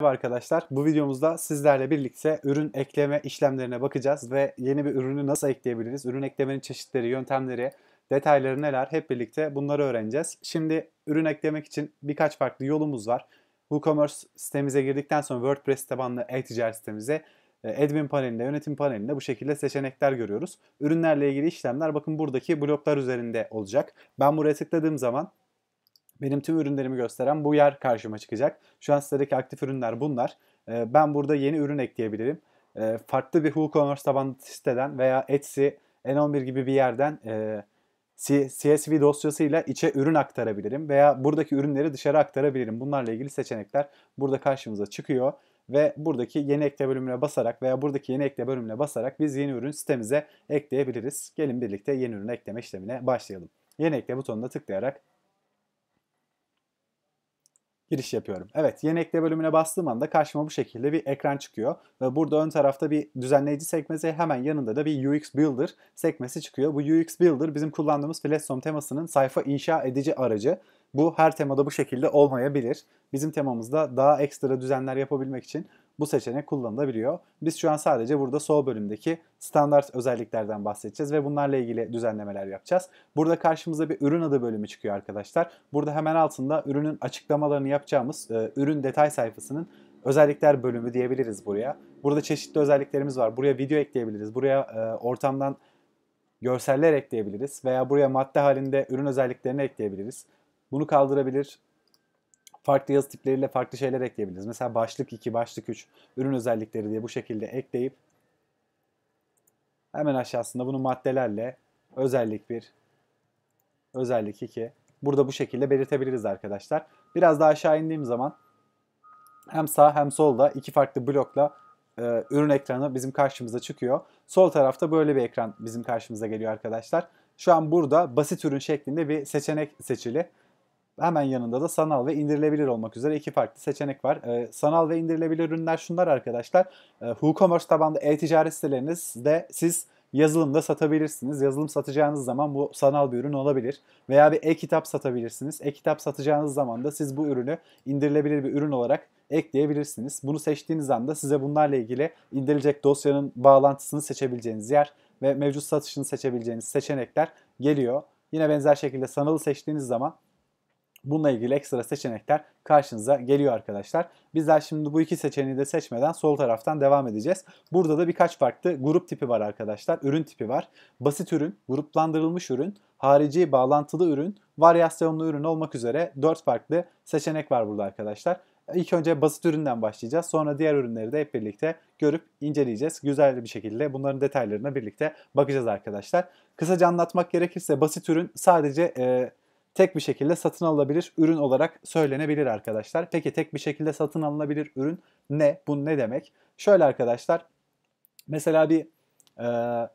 Merhaba arkadaşlar. Bu videomuzda sizlerle birlikte ürün ekleme işlemlerine bakacağız ve yeni bir ürünü nasıl ekleyebiliriz, ürün eklemenin çeşitleri, yöntemleri, detayları neler hep birlikte bunları öğreneceğiz. Şimdi ürün eklemek için birkaç farklı yolumuz var. WooCommerce sitemize girdikten sonra WordPress tabanlı e-ticaret sitemize e, admin panelinde, yönetim panelinde bu şekilde seçenekler görüyoruz. Ürünlerle ilgili işlemler bakın buradaki bloklar üzerinde olacak. Ben buraya tıkladığım zaman benim tüm ürünlerimi gösteren bu yer karşıma çıkacak. Şu an sitedeki aktif ürünler bunlar. Ee, ben burada yeni ürün ekleyebilirim. Ee, farklı bir WooCommerce tabanlı siteden veya Etsy, N11 gibi bir yerden e, CSV dosyasıyla içe ürün aktarabilirim veya buradaki ürünleri dışarı aktarabilirim. Bunlarla ilgili seçenekler burada karşımıza çıkıyor ve buradaki yeni ekle bölümüne basarak veya buradaki yeni ekle bölümüne basarak biz yeni ürün sitemize ekleyebiliriz. Gelin birlikte yeni ürün ekleme işlemine başlayalım. Yeni ekle butonuna tıklayarak giriş yapıyorum. Evet yeni ekle bölümüne bastığım anda karşıma bu şekilde bir ekran çıkıyor. Ve burada ön tarafta bir düzenleyici sekmesi hemen yanında da bir UX Builder sekmesi çıkıyor. Bu UX Builder bizim kullandığımız Fletstorm temasının sayfa inşa edici aracı. Bu her temada bu şekilde olmayabilir. Bizim temamızda daha ekstra düzenler yapabilmek için bu seçenek kullanılabiliyor. Biz şu an sadece burada sol bölümdeki standart özelliklerden bahsedeceğiz ve bunlarla ilgili düzenlemeler yapacağız. Burada karşımıza bir ürün adı bölümü çıkıyor arkadaşlar. Burada hemen altında ürünün açıklamalarını yapacağımız e, ürün detay sayfasının özellikler bölümü diyebiliriz buraya. Burada çeşitli özelliklerimiz var. Buraya video ekleyebiliriz. Buraya e, ortamdan görseller ekleyebiliriz veya buraya madde halinde ürün özelliklerini ekleyebiliriz. Bunu kaldırabilir. Farklı yazı tipleriyle farklı şeyler ekleyebiliriz. Mesela başlık 2, başlık 3, ürün özellikleri diye bu şekilde ekleyip hemen aşağısında bunu maddelerle özellik 1, özellik 2 burada bu şekilde belirtebiliriz arkadaşlar. Biraz daha aşağı indiğim zaman hem sağ hem solda iki farklı blokla e, ürün ekranı bizim karşımıza çıkıyor. Sol tarafta böyle bir ekran bizim karşımıza geliyor arkadaşlar. Şu an burada basit ürün şeklinde bir seçenek seçili. Hemen yanında da sanal ve indirilebilir olmak üzere iki farklı seçenek var. E, sanal ve indirilebilir ürünler şunlar arkadaşlar. E, WooCommerce tabanlı e-ticaret sitelerinizde siz yazılımda satabilirsiniz. Yazılım satacağınız zaman bu sanal bir ürün olabilir. Veya bir e-kitap satabilirsiniz. E-kitap satacağınız zaman da siz bu ürünü indirilebilir bir ürün olarak ekleyebilirsiniz. Bunu seçtiğiniz anda size bunlarla ilgili indirilecek dosyanın bağlantısını seçebileceğiniz yer ve mevcut satışını seçebileceğiniz seçenekler geliyor. Yine benzer şekilde sanalı seçtiğiniz zaman Bununla ilgili ekstra seçenekler karşınıza geliyor arkadaşlar. Bizler şimdi bu iki seçeneği de seçmeden sol taraftan devam edeceğiz. Burada da birkaç farklı grup tipi var arkadaşlar. Ürün tipi var. Basit ürün, gruplandırılmış ürün, harici bağlantılı ürün, varyasyonlu ürün olmak üzere 4 farklı seçenek var burada arkadaşlar. İlk önce basit üründen başlayacağız. Sonra diğer ürünleri de hep birlikte görüp inceleyeceğiz. Güzel bir şekilde bunların detaylarına birlikte bakacağız arkadaşlar. Kısaca anlatmak gerekirse basit ürün sadece e, tek bir şekilde satın alınabilir ürün olarak söylenebilir arkadaşlar. Peki tek bir şekilde satın alınabilir ürün ne? Bu ne demek? Şöyle arkadaşlar mesela bir e,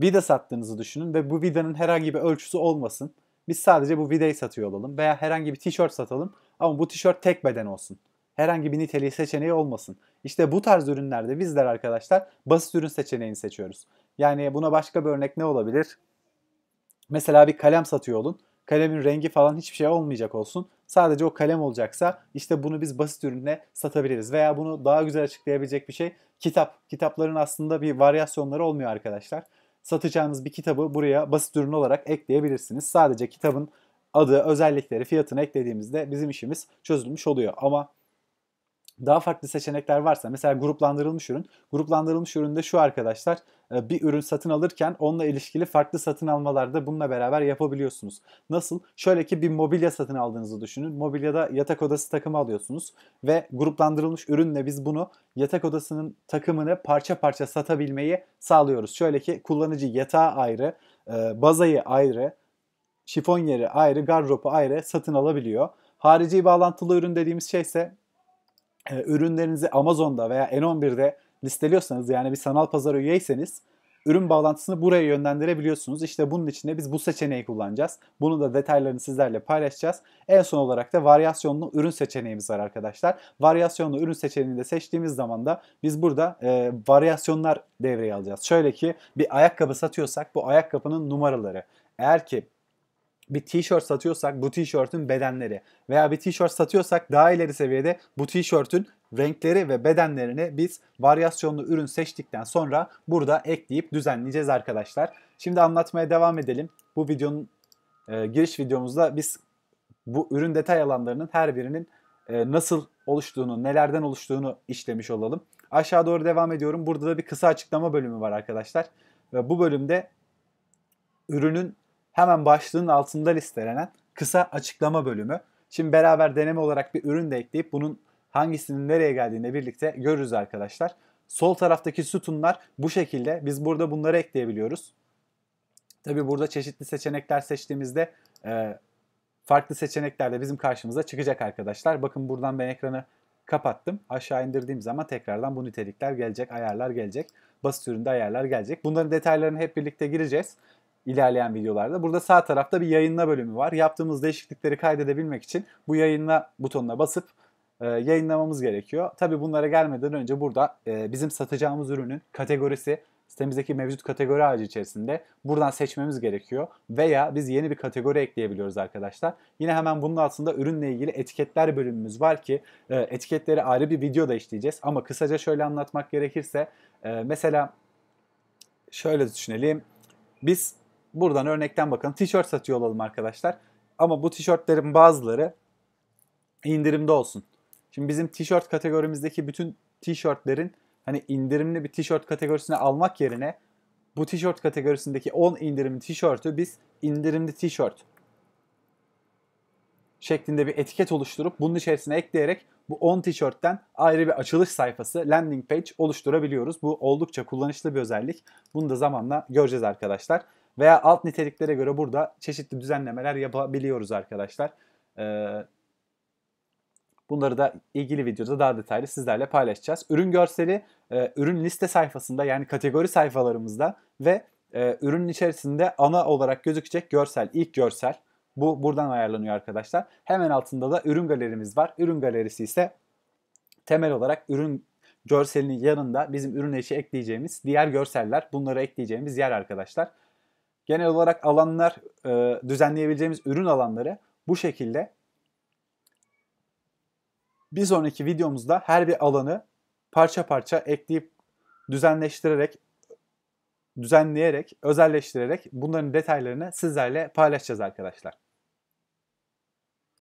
vida sattığınızı düşünün ve bu vidanın herhangi bir ölçüsü olmasın. Biz sadece bu vidayı satıyor olalım veya herhangi bir tişört satalım ama bu tişört tek beden olsun. Herhangi bir niteliği seçeneği olmasın. İşte bu tarz ürünlerde bizler arkadaşlar basit ürün seçeneğini seçiyoruz. Yani buna başka bir örnek ne olabilir? Mesela bir kalem satıyor olun Kalemin rengi falan hiçbir şey olmayacak olsun. Sadece o kalem olacaksa işte bunu biz basit ürünle satabiliriz. Veya bunu daha güzel açıklayabilecek bir şey kitap. Kitapların aslında bir varyasyonları olmuyor arkadaşlar. Satacağınız bir kitabı buraya basit ürün olarak ekleyebilirsiniz. Sadece kitabın adı, özellikleri, fiyatını eklediğimizde bizim işimiz çözülmüş oluyor. Ama daha farklı seçenekler varsa mesela gruplandırılmış ürün. Gruplandırılmış üründe şu arkadaşlar e, bir ürün satın alırken onunla ilişkili farklı satın almalarda bununla beraber yapabiliyorsunuz. Nasıl? Şöyle ki bir mobilya satın aldığınızı düşünün. Mobilyada yatak odası takımı alıyorsunuz ve gruplandırılmış ürünle biz bunu yatak odasının takımını parça parça satabilmeyi sağlıyoruz. Şöyle ki kullanıcı yatağı ayrı, e, bazayı ayrı, şifon yeri ayrı, gardıropu ayrı satın alabiliyor. Harici bağlantılı ürün dediğimiz şey ise e, ürünlerinizi Amazon'da veya N11'de listeliyorsanız yani bir sanal pazara üyeyseniz ürün bağlantısını buraya yönlendirebiliyorsunuz. İşte bunun içinde biz bu seçeneği kullanacağız. Bunu da detaylarını sizlerle paylaşacağız. En son olarak da varyasyonlu ürün seçeneğimiz var arkadaşlar. Varyasyonlu ürün seçeneğini de seçtiğimiz zaman da biz burada e, varyasyonlar devreye alacağız. Şöyle ki bir ayakkabı satıyorsak bu ayakkabının numaraları. Eğer ki bir tişört satıyorsak bu tişörtün bedenleri veya bir tişört satıyorsak daha ileri seviyede bu tişörtün renkleri ve bedenlerini biz varyasyonlu ürün seçtikten sonra burada ekleyip düzenleyeceğiz arkadaşlar. Şimdi anlatmaya devam edelim. Bu videonun e, giriş videomuzda biz bu ürün detay alanlarının her birinin e, nasıl oluştuğunu, nelerden oluştuğunu işlemiş olalım. Aşağı doğru devam ediyorum. Burada da bir kısa açıklama bölümü var arkadaşlar. Ve bu bölümde ürünün hemen başlığın altında listelenen kısa açıklama bölümü. Şimdi beraber deneme olarak bir ürün de ekleyip bunun hangisinin nereye geldiğini birlikte görürüz arkadaşlar. Sol taraftaki sütunlar bu şekilde. Biz burada bunları ekleyebiliyoruz. Tabi burada çeşitli seçenekler seçtiğimizde e, farklı seçenekler de bizim karşımıza çıkacak arkadaşlar. Bakın buradan ben ekranı kapattım. Aşağı indirdiğim zaman tekrardan bu nitelikler gelecek, ayarlar gelecek. Basit üründe ayarlar gelecek. Bunların detaylarını hep birlikte gireceğiz ilerleyen videolarda. Burada sağ tarafta bir yayınla bölümü var. Yaptığımız değişiklikleri kaydedebilmek için bu yayınla butonuna basıp e, yayınlamamız gerekiyor. Tabi bunlara gelmeden önce burada e, bizim satacağımız ürünün kategorisi sitemizdeki mevcut kategori ağacı içerisinde buradan seçmemiz gerekiyor. Veya biz yeni bir kategori ekleyebiliyoruz arkadaşlar. Yine hemen bunun altında ürünle ilgili etiketler bölümümüz var ki e, etiketleri ayrı bir videoda işleyeceğiz. Ama kısaca şöyle anlatmak gerekirse e, mesela şöyle düşünelim. Biz Buradan örnekten bakalım. Tişört satıyor olalım arkadaşlar. Ama bu tişörtlerin bazıları indirimde olsun. Şimdi bizim tişört kategorimizdeki bütün tişörtlerin hani indirimli bir tişört kategorisine almak yerine bu tişört kategorisindeki 10 indirimli tişörtü biz indirimli tişört şeklinde bir etiket oluşturup bunun içerisine ekleyerek bu 10 tişörtten ayrı bir açılış sayfası landing page oluşturabiliyoruz. Bu oldukça kullanışlı bir özellik. Bunu da zamanla göreceğiz arkadaşlar veya alt niteliklere göre burada çeşitli düzenlemeler yapabiliyoruz arkadaşlar. Ee, bunları da ilgili videoda daha detaylı sizlerle paylaşacağız. Ürün görseli e, ürün liste sayfasında yani kategori sayfalarımızda ve e, ürünün içerisinde ana olarak gözükecek görsel, ilk görsel. Bu buradan ayarlanıyor arkadaşlar. Hemen altında da ürün galerimiz var. Ürün galerisi ise temel olarak ürün görselinin yanında bizim ürün eşi ekleyeceğimiz diğer görseller bunları ekleyeceğimiz yer arkadaşlar genel olarak alanlar e, düzenleyebileceğimiz ürün alanları bu şekilde. Bir sonraki videomuzda her bir alanı parça parça ekleyip düzenleştirerek düzenleyerek, özelleştirerek bunların detaylarını sizlerle paylaşacağız arkadaşlar.